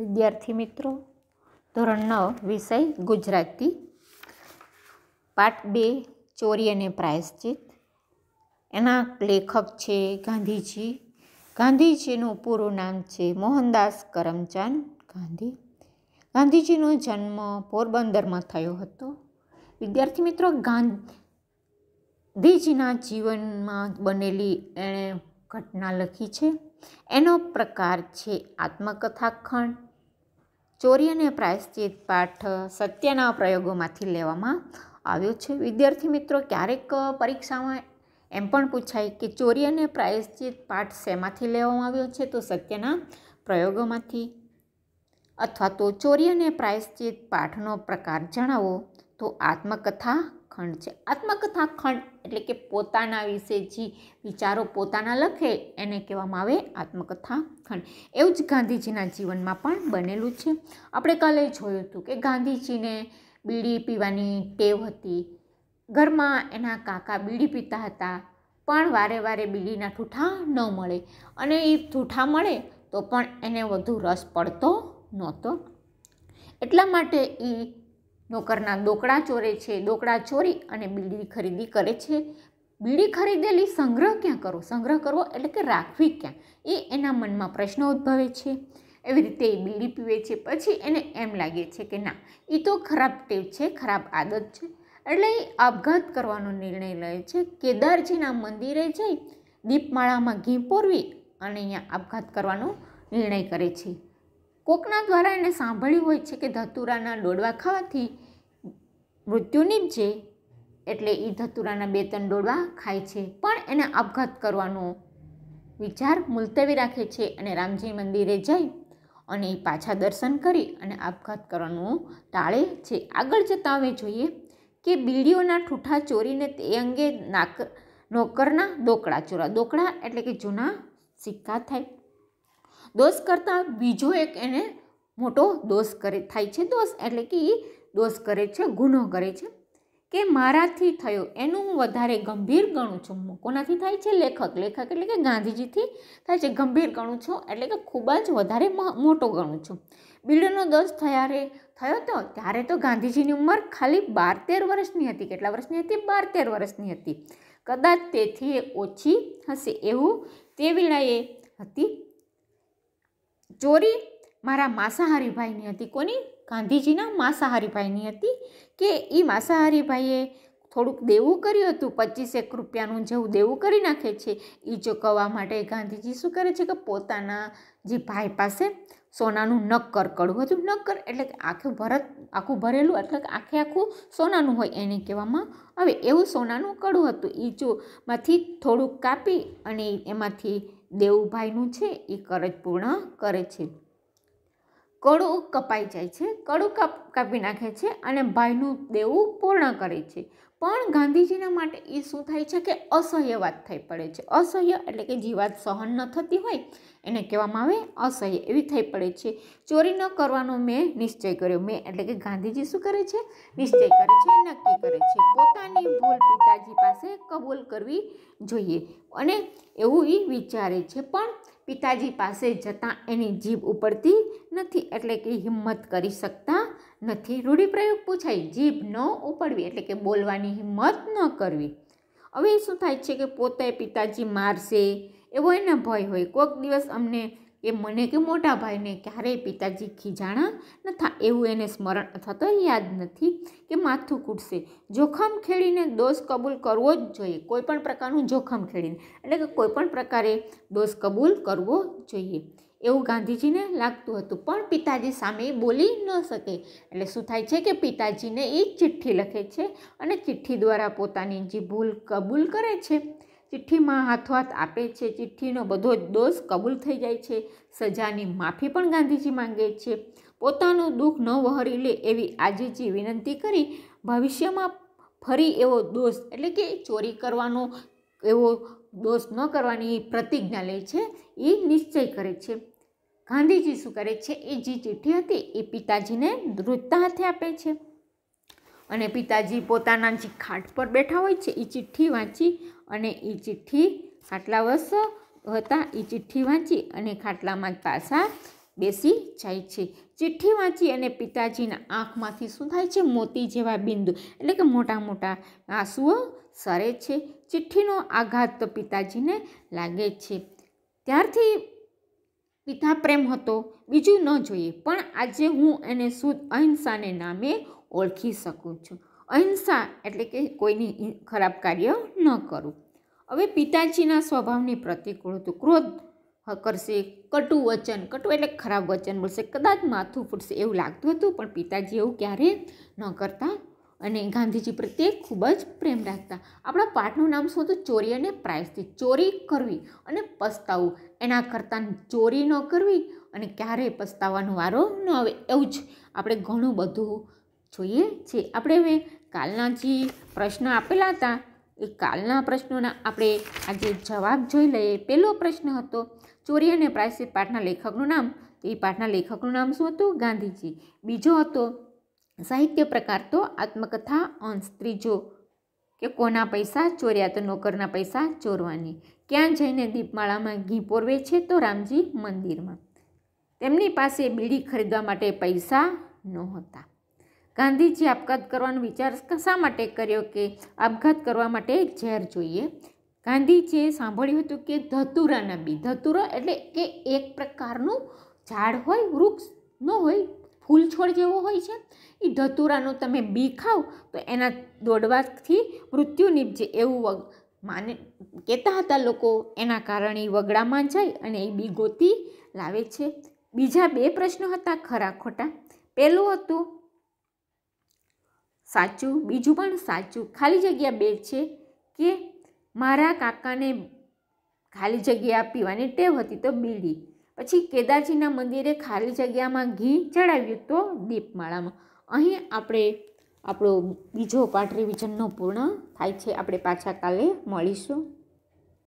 વિદ્યાર્થી મિત્રો ધોરણ નવ વિષય ગુજરાતી પાઠ બે ચોરી અને પ્રાયશ્ચિત એના લેખક છે ગાંધીજી ગાંધીજીનું પૂરું નામ છે મોહનદાસ કરમચંદ ગાંધી ગાંધીજીનો જન્મ પોરબંદરમાં થયો હતો વિદ્યાર્થી મિત્રો ગાંધીજીના જીવનમાં બનેલી એણે ઘટના લખી છે એનો પ્રકાર છે આત્મકથા ખંડ ચોરી અને પ્રાયશ્ચિત પાઠ સત્યના પ્રયોગોમાંથી લેવામાં આવ્યો છે વિદ્યાર્થી મિત્રો ક્યારેક પરીક્ષામાં એમ પણ પૂછાય કે ચોરી અને પ્રાયશ્ચિત પાઠ શેમાંથી લેવામાં આવ્યો છે તો સત્યના પ્રયોગોમાંથી અથવા તો ચોરી અને પ્રાયશ્ચિત પાઠનો પ્રકાર જણાવો તો આત્મકથા ખંડ છે આત્મકથા ખંડ એટલે કે પોતાના વિશે જે વિચારો પોતાના લખે એને કહેવામાં આવે આત્મકથા ખંડ એવું જ ગાંધીજીના જીવનમાં પણ બનેલું છે આપણે કાલે જોયું હતું કે ગાંધીજીને બીડી પીવાની ટેવ હતી ઘરમાં એના કાકા બીડી પીતા હતા પણ વારે વારે બીડીના ઠૂઠા ન મળે અને એ ઠૂઠા મળે તો પણ એને વધુ રસ પડતો નહોતો એટલા માટે એ નોકરના દોકડા ચોરે છે ડોકડા ચોરી અને બીડી ખરીદી કરે છે બીડી ખરીદેલી સંગ્રહ ક્યાં કરો સંગ્રહ કરવો એટલે કે રાખવી ક્યાં એ એના મનમાં પ્રશ્ન ઉદ્ભવે છે એવી રીતે એ બીડી પીવે છે પછી એને એમ લાગે છે કે ના એ તો ખરાબ ટેવ છે ખરાબ આદત છે એટલે એ આપઘાત કરવાનો નિર્ણય લે છે કેદારજીના મંદિરે જઈ દીપમાળામાં ઘી પોરવી અને અહીંયા આપઘાત કરવાનો નિર્ણય કરે છે કોકના દ્વારા એને સાંભળ્યું હોય છે કે ધતુરાના ડોડવા ખાવાથી મૃત્યુ નીપજે એટલે એ ધતુરાના બે ત્રણ ડોડવા ખાય છે પણ એને આપઘાત કરવાનો વિચાર મુલતવી રાખે છે અને રામજી મંદિરે જઈ અને એ પાછા દર્શન કરી અને આપઘાત કરવાનું ટાળે છે આગળ જતાં હવે જોઈએ કે બીડીઓના ઠૂઠા ચોરીને તે અંગે નાક નોકરના દોકડા ચોરા દોકડા એટલે કે જૂના સિક્કા થાય દોષ કરતાં બીજો એક એને મોટો દોષ કરે થાય છે દોષ એટલે કે એ દોષ કરે છે ગુનો કરે છે કે મારાથી થયો એનું હું વધારે ગંભીર ગણું છું કોનાથી થાય છે લેખક લેખક એટલે કે ગાંધીજીથી થાય છે ગંભીર ગણું છું એટલે કે ખૂબ જ વધારે મોટો ગણું છું બિલ્ડરનો દોષ થયારે થયો તો ત્યારે તો ગાંધીજીની ઉંમર ખાલી બાર તેર વર્ષની હતી કેટલા વર્ષની હતી બાર તેર વર્ષની હતી કદાચ તેથી ઓછી હશે એવું તે વેળાએ હતી ચોરી મારા માંસાહારીભાઈની હતી કોની ગાંધીજીના માંસાહારીભાઈની હતી કે એ માંસાહારી ભાઈએ થોડુંક દેવું કર્યું હતું પચીસેક રૂપિયાનું જેવું દેવું કરી નાખે છે એ ચૂકવવા માટે ગાંધીજી શું કરે છે કે પોતાના જે ભાઈ પાસે સોનાનું નક્કર કડવું હતું નક્કર એટલે કે આખું ભરત આખું ભરેલું એટલે કે આખે આખું સોનાનું હોય એને કહેવામાં આવે એવું સોનાનું કડું હતું એ ચોમાંથી થોડુંક કાપી અને એમાંથી દેવુભાઈનું છે એ કરજ પૂર્ણ કરે છે કડું કપાઈ જાય છે કડું કાપી નાખે છે અને ભાઈનું દેવું પૂર્ણ કરે છે પણ ગાંધીજીના માટે એ શું થાય છે કે અસહ્ય વાત થઈ પડે છે અસહ્ય એટલે કે જે વાત સહન ન થતી હોય એને કહેવામાં આવે અસહ્ય એવી થઈ પડે છે ચોરી ન કરવાનો મેં નિશ્ચય કર્યો મેં એટલે કે ગાંધીજી શું કરે છે નિશ્ચય કરે છે નક્કી કરે છે પોતાની ભૂલ પિતાજી પાસે કબૂલ કરવી જોઈએ અને એવું એ વિચારે છે પણ પિતાજી પાસે જતાં એની જીભ ઉપડતી નથી એટલે કે હિંમત કરી શકતા નથી રૂઢિપ્રયોગ પૂછાય જીભ ન ઉપાડવી એટલે કે બોલવાની હિંમત ન કરવી હવે શું થાય છે કે પોતે પિતાજી મારશે એવો એને ભય હોય કોઈક દિવસ અમને કે મને કે મોટા ભાઈને ક્યારેય પિતાજી ખીજાણા નથા એવું એને સ્મરણ અથવા તો યાદ નથી કે માથું કૂટશે જોખમ ખેડીને દોષ કબૂલ કરવો જ જોઈએ કોઈપણ પ્રકારનું જોખમ ખેડીને એટલે કે કોઈપણ પ્રકારે દોષ કબૂલ કરવો જોઈએ એવું ગાંધીજીને લાગતું હતું પણ પિતાજી સામે બોલી ન શકે એટલે શું થાય છે કે પિતાજીને એ ચિઠ્ઠી લખે છે અને ચિઠ્ઠી દ્વારા પોતાની જે ભૂલ કબૂલ કરે છે ચિઠ્ઠીમાં હાથ આપે છે ચિઠ્ઠીનો બધો જ દોષ કબૂલ થઈ જાય છે સજાની માફી પણ ગાંધીજી માંગે છે પોતાનું દુઃખ ન વહરી લે એવી આજીજી વિનંતી કરી ભવિષ્યમાં ફરી એવો દોષ એટલે કે ચોરી કરવાનો એવો દોષ ન કરવાની પ્રતિજ્ઞા લે છે એ નિશ્ચય કરે છે ગાંધીજી શું કરે છે એ જે ચિઠ્ઠી હતી એ પિતાજીને ધ્રુજતા હાથે આપે છે અને પિતાજી પોતાના જે ખાટ પર બેઠા હોય છે એ ચિઠ્ઠી વાંચી અને એ ચિઠ્ઠી ખાટલા વર્ષ હતા એ ચિઠ્ઠી વાંચી અને ખાટલામાં પાછા બેસી જાય છે ચિઠ્ઠી વાંચી અને પિતાજીના આંખમાંથી શું થાય છે મોતી જેવા બિંદુ એટલે કે મોટા મોટા આંસુઓ સરે છે ચિઠ્ઠીનો આઘાત તો પિતાજીને લાગે છે ત્યારથી પિતા પ્રેમ હતો બીજું ન જોઈએ પણ આજે હું એને શુદ્ધ અહિંસાને નામે ઓળખી શકું છું અહિંસા એટલે કે કોઈની ખરાબ કાર્ય ન કરું હવે પિતાજીના સ્વભાવની પ્રતિકૂળ હતું ક્રોધ કરશે કટુ વચન કટુ એટલે ખરાબ વચન બોલશે કદાચ માથું ફૂટશે એવું લાગતું હતું પણ પિતાજી એવું ક્યારેય ન કરતા અને ગાંધીજી પ્રત્યે ખૂબ જ પ્રેમ રાખતા આપણા પાઠનું નામ શું હતું ચોરી અને પ્રાયશ્ચિત ચોરી કરવી અને પસ્તાવું એના કરતાં ચોરી ન કરવી અને ક્યારેય પસ્તાવાનો વારો ન આવે એવું જ આપણે ઘણું બધું જોઈએ છે આપણે હવે કાલના જે પ્રશ્ન આપેલા હતા એ કાલના પ્રશ્નોના આપણે આજે જવાબ જોઈ લઈએ પહેલો પ્રશ્ન હતો ચોરી અને પ્રાયશ્ચિત પાઠના લેખકનું નામ તો એ પાઠના લેખકનું નામ શું હતું ગાંધીજી બીજો હતો સાહિત્ય પ્રકાર તો આત્મકથા અંશ ત્રીજો કે કોના પૈસા ચોર્યા તો નોકરના પૈસા ચોરવાની ક્યાં જઈને દીપમાળામાં ઘી પોરવે છે તો રામજી મંદિરમાં તેમની પાસે બીડી ખરીદવા માટે પૈસા નહોતા ગાંધીજી આપઘાત કરવાનો વિચાર કશા માટે કર્યો કે આપઘાત કરવા માટે ઝેર જોઈએ ગાંધીજીએ સાંભળ્યું હતું કે ધતુરાના બી ધતુરા એટલે કે એક પ્રકારનું ઝાડ હોય વૃક્ષ ન હોય ફૂલ છોડ જેવો હોય છે એ ધતુરાનો તમે બી ખાઓ તો એના દોડવાથી મૃત્યુ નીપજે એવું માને કહેતા હતા લોકો એના કારણે વગડામાં જાય અને એ બી ગોતી લાવે છે બીજા બે પ્રશ્નો હતા ખરા ખોટા પહેલું હતું સાચું બીજું પણ સાચું ખાલી જગ્યા બે છે કે મારા કાકાને ખાલી જગ્યા પીવાની ટેવ હતી તો બીડી પછી કેદારજીના મંદિરે ખાલી જગ્યામાં ઘી ચડાવ્યું તો દીપમાળામાં અહીં આપણે આપણો બીજો પાઠ રિવિઝનનો પૂર્ણ થાય છે આપણે પાછા કાલે મળીશું